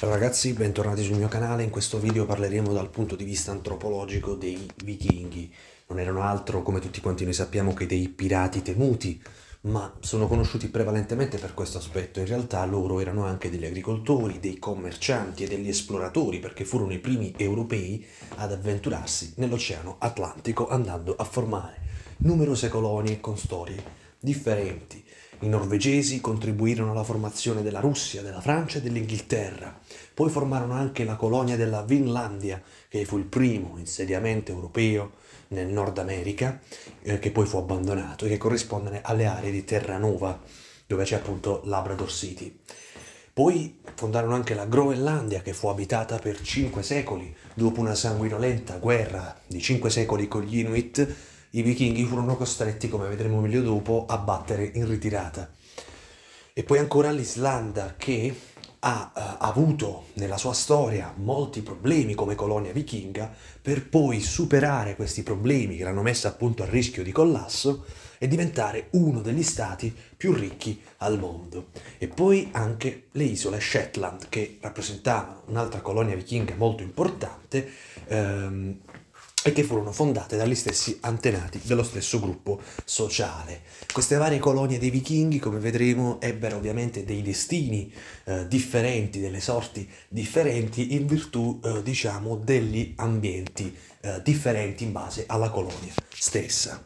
Ciao ragazzi, bentornati sul mio canale. In questo video parleremo dal punto di vista antropologico dei vichinghi. Non erano altro, come tutti quanti noi sappiamo, che dei pirati temuti, ma sono conosciuti prevalentemente per questo aspetto. In realtà loro erano anche degli agricoltori, dei commercianti e degli esploratori, perché furono i primi europei ad avventurarsi nell'Oceano Atlantico andando a formare numerose colonie con storie differenti i norvegesi contribuirono alla formazione della Russia, della Francia e dell'Inghilterra. Poi formarono anche la colonia della Vinlandia, che fu il primo insediamento europeo nel Nord America, eh, che poi fu abbandonato e che corrisponde alle aree di Terranova, dove c'è appunto Labrador City. Poi fondarono anche la Groenlandia, che fu abitata per cinque secoli, dopo una sanguinolenta guerra di cinque secoli con gli Inuit, i vichinghi furono costretti, come vedremo meglio dopo, a battere in ritirata. E poi ancora l'Islanda che ha, ha eh, avuto nella sua storia molti problemi come colonia vichinga per poi superare questi problemi che l'hanno messa appunto a rischio di collasso e diventare uno degli stati più ricchi al mondo. E poi anche le isole Shetland che rappresentavano un'altra colonia vichinga molto importante ehm, e che furono fondate dagli stessi antenati dello stesso gruppo sociale. Queste varie colonie dei vichinghi, come vedremo, ebbero ovviamente dei destini eh, differenti, delle sorti differenti in virtù, eh, diciamo, degli ambienti eh, differenti in base alla colonia stessa.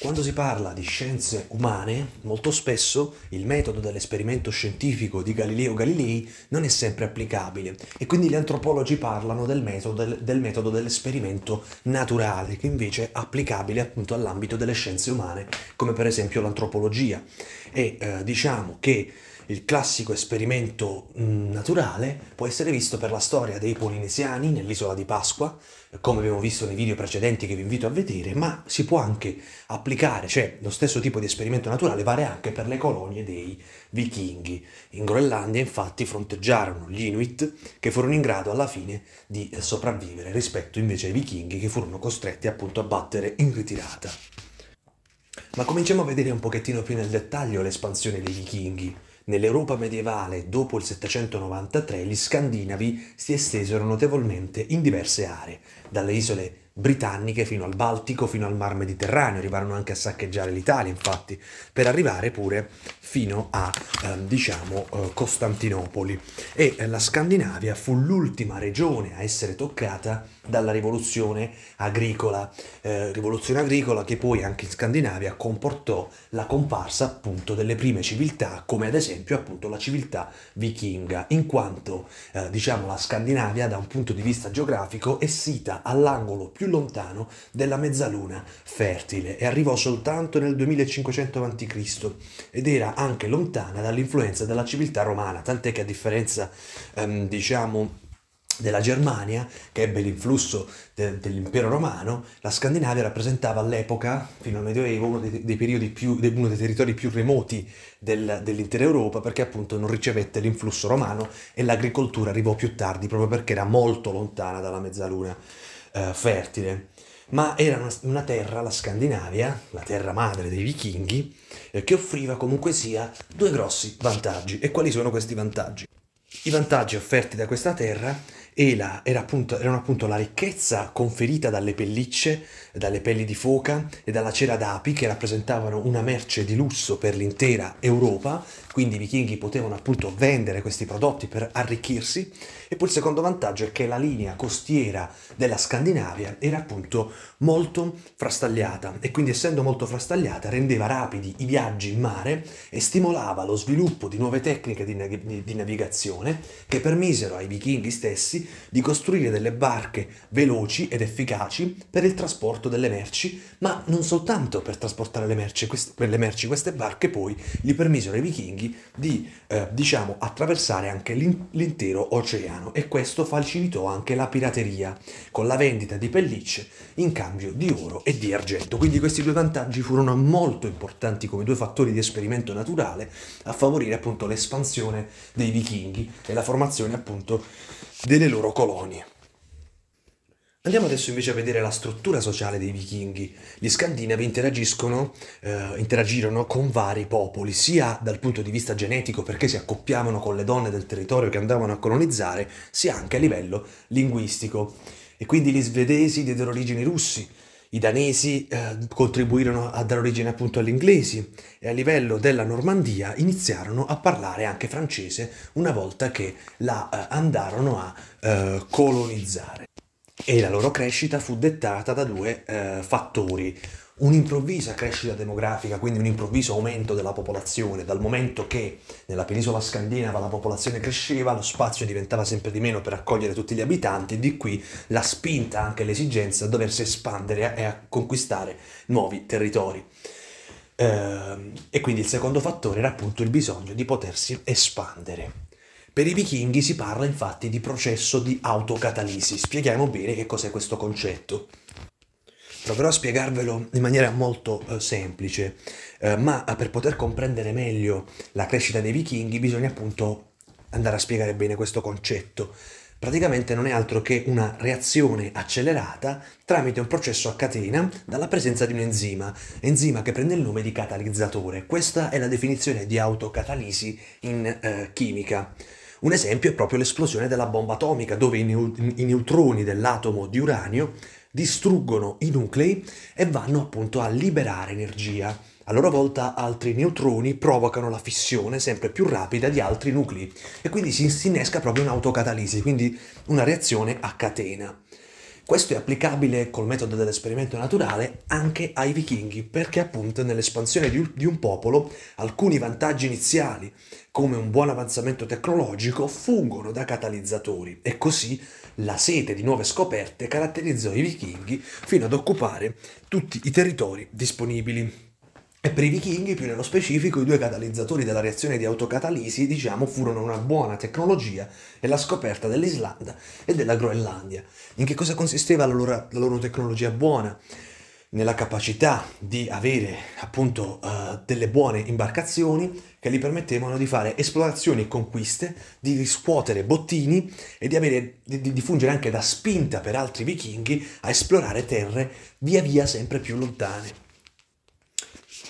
Quando si parla di scienze umane, molto spesso il metodo dell'esperimento scientifico di Galileo Galilei non è sempre applicabile e quindi gli antropologi parlano del metodo, del metodo dell'esperimento naturale, che invece è applicabile appunto all'ambito delle scienze umane, come per esempio l'antropologia. E eh, diciamo che il classico esperimento mm, naturale può essere visto per la storia dei polinesiani nell'isola di Pasqua, come abbiamo visto nei video precedenti che vi invito a vedere, ma si può anche applicare, cioè lo stesso tipo di esperimento naturale vale anche per le colonie dei vichinghi. In Groenlandia infatti fronteggiarono gli Inuit che furono in grado alla fine di sopravvivere rispetto invece ai vichinghi che furono costretti appunto a battere in ritirata. Ma cominciamo a vedere un pochettino più nel dettaglio l'espansione dei vichinghi. Nell'Europa medievale, dopo il 793, gli scandinavi si estesero notevolmente in diverse aree, dalle isole britanniche fino al Baltico, fino al Mar Mediterraneo, arrivarono anche a saccheggiare l'Italia, infatti, per arrivare pure fino a ehm, diciamo eh, Costantinopoli e eh, la Scandinavia fu l'ultima regione a essere toccata dalla rivoluzione agricola, eh, rivoluzione agricola che poi anche in Scandinavia comportò la comparsa appunto delle prime civiltà come ad esempio appunto la civiltà vichinga in quanto eh, diciamo la Scandinavia da un punto di vista geografico è sita all'angolo più lontano della mezzaluna fertile e arrivò soltanto nel 2500 a.C. ed era anche lontana dall'influenza della civiltà romana, tant'è che a differenza, ehm, diciamo, della Germania, che ebbe l'influsso de, dell'impero romano, la Scandinavia rappresentava all'epoca, fino al Medioevo, uno dei, dei periodi più, de, uno dei territori più remoti del, dell'intera Europa, perché appunto non ricevette l'influsso romano e l'agricoltura arrivò più tardi, proprio perché era molto lontana dalla mezzaluna eh, fertile ma era una, una terra, la Scandinavia, la terra madre dei vichinghi, eh, che offriva comunque sia due grossi vantaggi. E quali sono questi vantaggi? I vantaggi offerti da questa terra era, era appunto, erano appunto la ricchezza conferita dalle pellicce, dalle pelli di foca e dalla cera d'api che rappresentavano una merce di lusso per l'intera Europa, quindi i vichinghi potevano appunto vendere questi prodotti per arricchirsi e poi il secondo vantaggio è che la linea costiera della Scandinavia era appunto molto frastagliata e quindi essendo molto frastagliata rendeva rapidi i viaggi in mare e stimolava lo sviluppo di nuove tecniche di, navig di navigazione che permisero ai vichinghi stessi di costruire delle barche veloci ed efficaci per il trasporto delle merci, ma non soltanto per trasportare le merci, queste, le merci, queste barche poi gli permisero ai vichinghi di eh, diciamo attraversare anche l'intero oceano italiano e questo facilitò anche la pirateria con la vendita di pellicce in cambio di oro e di argento. Quindi questi due vantaggi furono molto importanti come due fattori di esperimento naturale a favorire appunto l'espansione dei vichinghi e la formazione appunto delle loro colonie. Andiamo adesso invece a vedere la struttura sociale dei vichinghi. Gli scandinavi interagiscono, eh, interagirono con vari popoli, sia dal punto di vista genetico perché si accoppiavano con le donne del territorio che andavano a colonizzare, sia anche a livello linguistico. E quindi gli svedesi diedero origini russi, i danesi eh, contribuirono a dare origine appunto all'inglese e a livello della Normandia iniziarono a parlare anche francese una volta che la eh, andarono a eh, colonizzare e la loro crescita fu dettata da due eh, fattori. Un'improvvisa crescita demografica, quindi un improvviso aumento della popolazione, dal momento che nella penisola scandinava la popolazione cresceva, lo spazio diventava sempre di meno per accogliere tutti gli abitanti, di qui la spinta, anche l'esigenza, a doversi espandere e a conquistare nuovi territori. Ehm, e quindi il secondo fattore era appunto il bisogno di potersi espandere. Per i vichinghi si parla infatti di processo di autocatalisi. Spieghiamo bene che cos'è questo concetto. Proverò a spiegarvelo in maniera molto eh, semplice, eh, ma eh, per poter comprendere meglio la crescita dei vichinghi bisogna appunto andare a spiegare bene questo concetto. Praticamente non è altro che una reazione accelerata tramite un processo a catena dalla presenza di un enzima, enzima che prende il nome di catalizzatore. Questa è la definizione di autocatalisi in eh, chimica. Un esempio è proprio l'esplosione della bomba atomica, dove i, neu- i neutroni dell'atomo di uranio distruggono i nuclei e vanno appunto a liberare energia. A loro volta altri neutroni provocano la fissione sempre più rapida di altri nuclei e quindi si innesca proprio un'autocatalisi, quindi una reazione a catena. Questo è applicabile col metodo dell'esperimento naturale anche ai vichinghi, perché appunto nell'espansione di un popolo alcuni vantaggi iniziali, come un buon avanzamento tecnologico, fungono da catalizzatori e così la sete di nuove scoperte caratterizzò i vichinghi fino ad occupare tutti i territori disponibili. E per i vichinghi, più nello specifico, i due catalizzatori della reazione di autocatalisi, diciamo, furono una buona tecnologia e la scoperta dell'Islanda e della Groenlandia. In che cosa consisteva la loro, la loro tecnologia buona? Nella capacità di avere appunto uh, delle buone imbarcazioni che gli permettevano di fare esplorazioni e conquiste, di riscuotere bottini e di, avere, di, di fungere anche da spinta per altri vichinghi a esplorare terre via via sempre più lontane.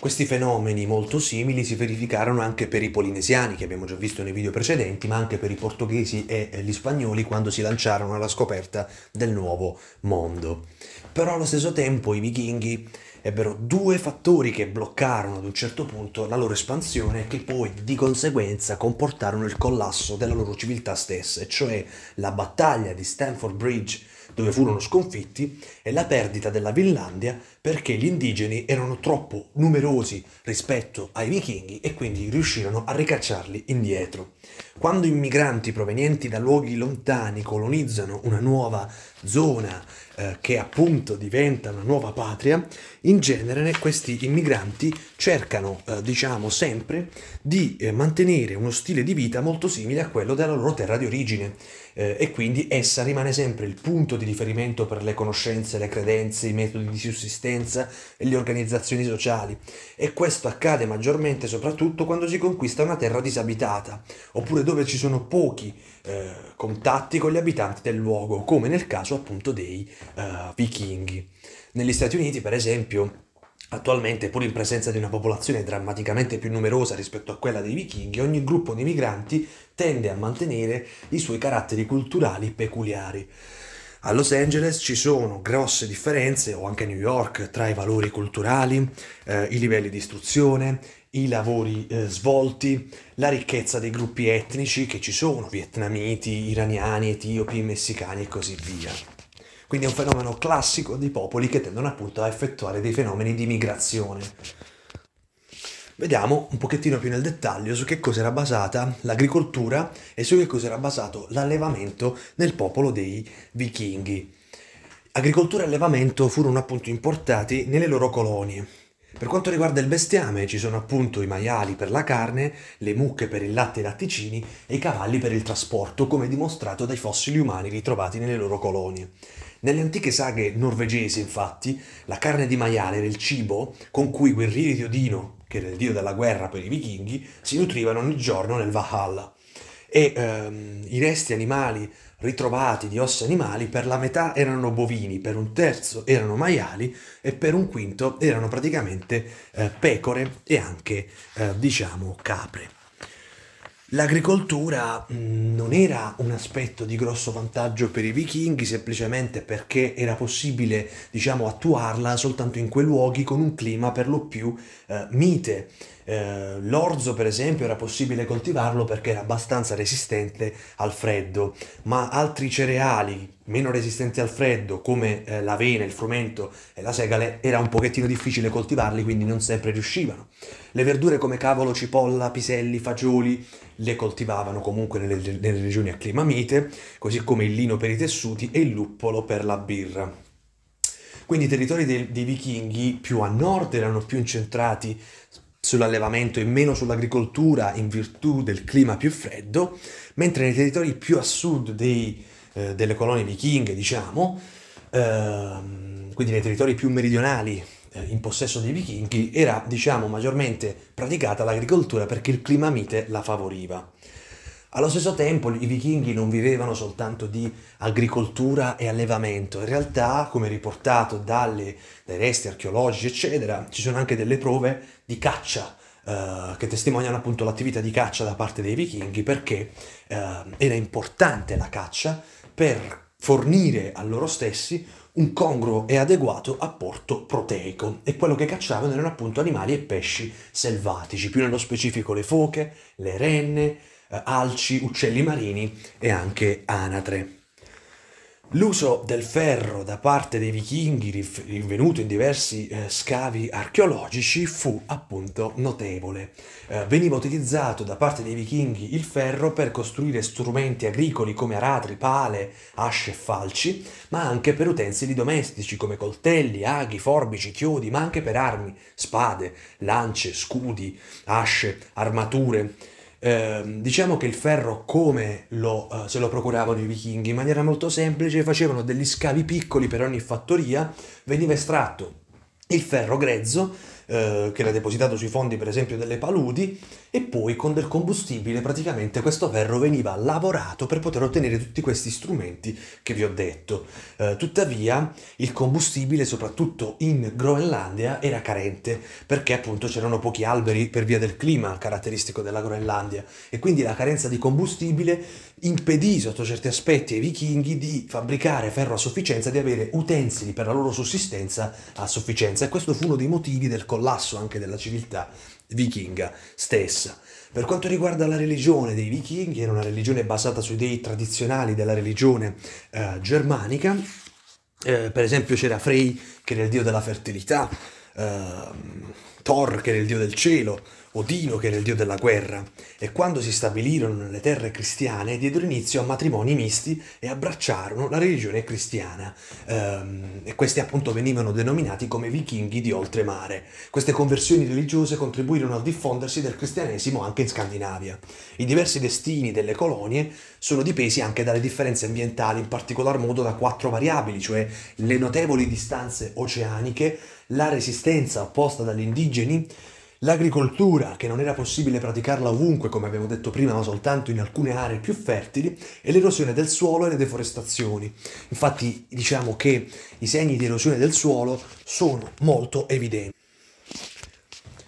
Questi fenomeni molto simili si verificarono anche per i polinesiani, che abbiamo già visto nei video precedenti, ma anche per i portoghesi e gli spagnoli quando si lanciarono alla scoperta del nuovo mondo. Però allo stesso tempo i vichinghi ebbero due fattori che bloccarono ad un certo punto la loro espansione e che poi di conseguenza comportarono il collasso della loro civiltà stessa, cioè la battaglia di Stamford Bridge dove furono sconfitti, e la perdita della Finlandia perché gli indigeni erano troppo numerosi rispetto ai vichinghi e quindi riuscirono a ricacciarli indietro. Quando immigranti provenienti da luoghi lontani colonizzano una nuova zona eh, che appunto diventa una nuova patria, in genere questi immigranti cercano, eh, diciamo sempre, di eh, mantenere uno stile di vita molto simile a quello della loro terra di origine eh, e quindi essa rimane sempre il punto di riferimento per le conoscenze, le credenze, i metodi di sussistenza e le organizzazioni sociali e questo accade maggiormente soprattutto quando si conquista una terra disabitata oppure dove ci sono pochi eh, contatti con gli abitanti del luogo, come nel caso appunto dei eh, vichinghi. Negli Stati Uniti, per esempio, Attualmente, pur in presenza di una popolazione drammaticamente più numerosa rispetto a quella dei vichinghi, ogni gruppo di migranti tende a mantenere i suoi caratteri culturali peculiari. A Los Angeles ci sono grosse differenze, o anche a New York, tra i valori culturali, eh, i livelli di istruzione, i lavori eh, svolti, la ricchezza dei gruppi etnici che ci sono, vietnamiti, iraniani, etiopi, messicani e così via. Quindi è un fenomeno classico dei popoli che tendono appunto a effettuare dei fenomeni di migrazione. Vediamo un pochettino più nel dettaglio su che cosa era basata l'agricoltura e su che cosa era basato l'allevamento nel popolo dei vichinghi. Agricoltura e allevamento furono appunto importati nelle loro colonie, per quanto riguarda il bestiame, ci sono appunto i maiali per la carne, le mucche per il latte e i latticini e i cavalli per il trasporto, come dimostrato dai fossili umani ritrovati nelle loro colonie. Nelle antiche saghe norvegesi, infatti, la carne di maiale era il cibo con cui i guerrieri di Odino, che era il dio della guerra per i vichinghi, si nutrivano ogni giorno nel Valhalla e ehm, i resti animali ritrovati di ossa animali per la metà erano bovini, per un terzo erano maiali e per un quinto erano praticamente eh, pecore e anche eh, diciamo capre. L'agricoltura mh, mm, non era un aspetto di grosso vantaggio per i vichinghi semplicemente perché era possibile diciamo attuarla soltanto in quei luoghi con un clima per lo più eh, mite eh, l'orzo, per esempio, era possibile coltivarlo perché era abbastanza resistente al freddo, ma altri cereali meno resistenti al freddo, come eh, l'avena, il frumento e la segale, era un pochettino difficile coltivarli, quindi non sempre riuscivano. Le verdure come cavolo, cipolla, piselli, fagioli le coltivavano comunque nelle, nelle regioni a clima mite, così come il lino per i tessuti e il luppolo per la birra. Quindi i territori dei, dei vichinghi più a nord erano più incentrati sull'allevamento e meno sull'agricoltura in virtù del clima più freddo, mentre nei territori più a sud dei, eh, delle colonie vichinghe, diciamo, ehm, quindi nei territori più meridionali eh, in possesso dei vichinghi, era diciamo, maggiormente praticata l'agricoltura perché il clima mite la favoriva. Allo stesso tempo i vichinghi non vivevano soltanto di agricoltura e allevamento, in realtà, come riportato dalle, dai resti archeologici, eccetera, ci sono anche delle prove di caccia. Eh, che testimoniano appunto l'attività di caccia da parte dei vichinghi perché eh, era importante la caccia per fornire a loro stessi un congruo e adeguato apporto proteico e quello che cacciavano erano appunto animali e pesci selvatici, più nello specifico le foche, le renne, eh, alci, uccelli marini e anche anatre. L'uso del ferro da parte dei vichinghi rinvenuto in diversi eh, scavi archeologici fu appunto notevole. Eh, veniva utilizzato da parte dei vichinghi il ferro per costruire strumenti agricoli come aratri, pale, asce e falci, ma anche per utensili domestici come coltelli, aghi, forbici, chiodi, ma anche per armi, spade, lance, scudi, asce, armature. Ehm, diciamo che il ferro, come lo, eh, se lo procuravano i vichinghi, in maniera molto semplice, facevano degli scavi piccoli per ogni fattoria, veniva estratto il ferro grezzo eh, che era depositato sui fondi per esempio delle paludi e poi con del combustibile praticamente questo ferro veniva lavorato per poter ottenere tutti questi strumenti che vi ho detto. Eh, tuttavia il combustibile soprattutto in Groenlandia era carente perché appunto c'erano pochi alberi per via del clima caratteristico della Groenlandia e quindi la carenza di combustibile impedì sotto certi aspetti ai vichinghi di fabbricare ferro a sufficienza, di avere utensili per la loro sussistenza a sufficienza e questo fu uno dei motivi del collo collasso anche della civiltà vichinga stessa. Per quanto riguarda la religione dei vichinghi, era una religione basata sui dei tradizionali della religione eh, germanica, eh, per esempio c'era Frey che era il dio della fertilità, eh, Thor che era il dio del cielo, Odino che era il dio della guerra, e quando si stabilirono nelle terre cristiane diedero inizio a matrimoni misti e abbracciarono la religione cristiana. Ehm, e questi appunto venivano denominati come vichinghi di oltremare. Queste conversioni religiose contribuirono al diffondersi del cristianesimo anche in Scandinavia. I diversi destini delle colonie sono dipesi anche dalle differenze ambientali, in particolar modo da quattro variabili, cioè le notevoli distanze oceaniche, la resistenza opposta dall'indigeno indigeni, l'agricoltura, che non era possibile praticarla ovunque, come abbiamo detto prima, ma soltanto in alcune aree più fertili, e l'erosione del suolo e le deforestazioni. Infatti diciamo che i segni di erosione del suolo sono molto evidenti.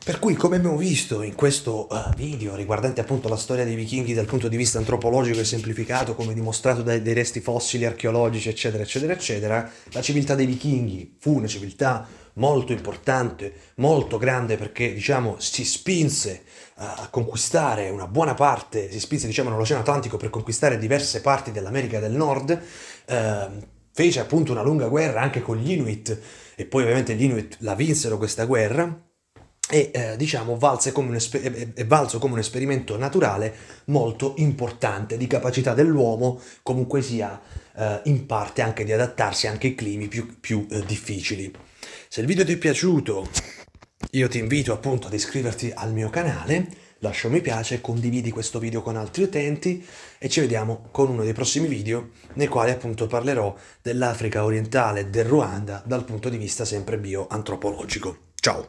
Per cui, come abbiamo visto in questo eh, video riguardante appunto la storia dei vichinghi dal punto di vista antropologico e semplificato, come dimostrato dai, dai resti fossili archeologici, eccetera, eccetera, eccetera, la civiltà dei vichinghi fu una civiltà molto importante, molto grande perché diciamo si spinse eh, a conquistare una buona parte, si spinse diciamo nell'Oceano Atlantico per conquistare diverse parti dell'America del Nord, eh, fece appunto una lunga guerra anche con gli Inuit e poi ovviamente gli Inuit la vinsero questa guerra e eh, diciamo valse come un esper- è valso come un esperimento naturale molto importante di capacità dell'uomo comunque sia eh, in parte anche di adattarsi anche ai climi più, più eh, difficili. Se il video ti è piaciuto io ti invito appunto ad iscriverti al mio canale, lascia un mi piace, condividi questo video con altri utenti e ci vediamo con uno dei prossimi video nei quali appunto parlerò dell'Africa orientale e del Ruanda dal punto di vista sempre bioantropologico. Ciao!